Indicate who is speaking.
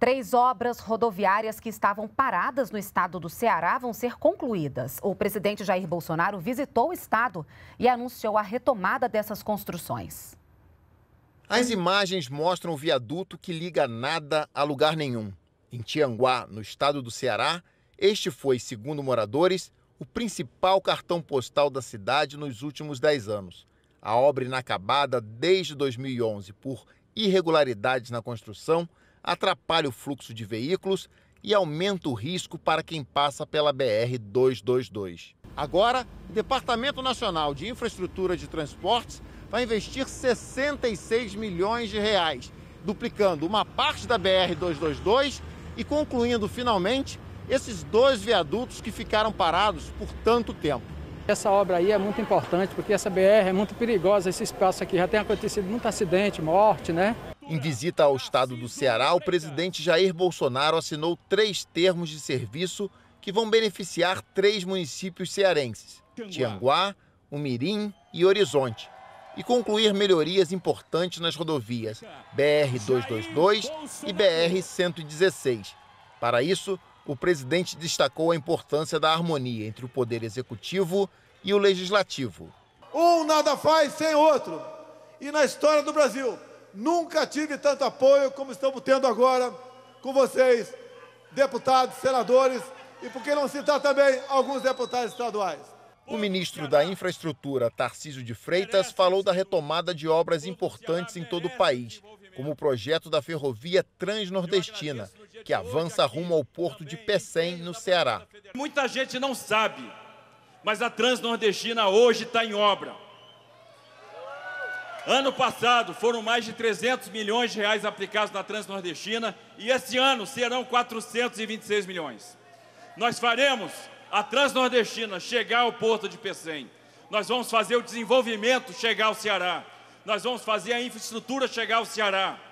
Speaker 1: Três obras rodoviárias que estavam paradas no estado do Ceará vão ser concluídas. O presidente Jair Bolsonaro visitou o estado e anunciou a retomada dessas construções. As imagens mostram o viaduto que liga nada a lugar nenhum. Em Tianguá, no estado do Ceará, este foi, segundo moradores, o principal cartão postal da cidade nos últimos 10 anos. A obra inacabada desde 2011 por irregularidades na construção atrapalha o fluxo de veículos e aumenta o risco para quem passa pela BR-222. Agora, o Departamento Nacional de Infraestrutura de Transportes vai investir 66 milhões de reais, duplicando uma parte da BR-222 e concluindo finalmente esses dois viadutos que ficaram parados por tanto tempo. Essa obra aí é muito importante porque essa
Speaker 2: BR é muito perigosa,
Speaker 1: esse espaço aqui já tem acontecido muito acidente, morte, né? Em visita ao estado do Ceará, o presidente Jair Bolsonaro assinou três termos de serviço que vão beneficiar três municípios cearenses: Tianguá, Umirim e Horizonte. E concluir melhorias importantes nas rodovias BR-222 e BR-116. Para isso, o presidente destacou a importância da harmonia entre o poder executivo e o legislativo.
Speaker 2: Um nada faz sem outro. E na história do Brasil, Nunca tive tanto apoio como estamos tendo agora com vocês, deputados, senadores e, por que não citar também, alguns
Speaker 1: deputados estaduais. O ministro da Infraestrutura, Tarcísio de Freitas, falou da retomada de obras importantes em todo o país, como o projeto da ferrovia transnordestina, que avança rumo ao porto de Pecém, no Ceará.
Speaker 2: Muita gente não sabe, mas a transnordestina hoje está em obra. Ano passado foram mais de 300 milhões de reais aplicados na Transnordestina e este ano serão 426 milhões. Nós faremos a Transnordestina chegar ao porto de Pecém. Nós vamos fazer o desenvolvimento chegar ao Ceará. Nós vamos fazer a infraestrutura chegar ao Ceará.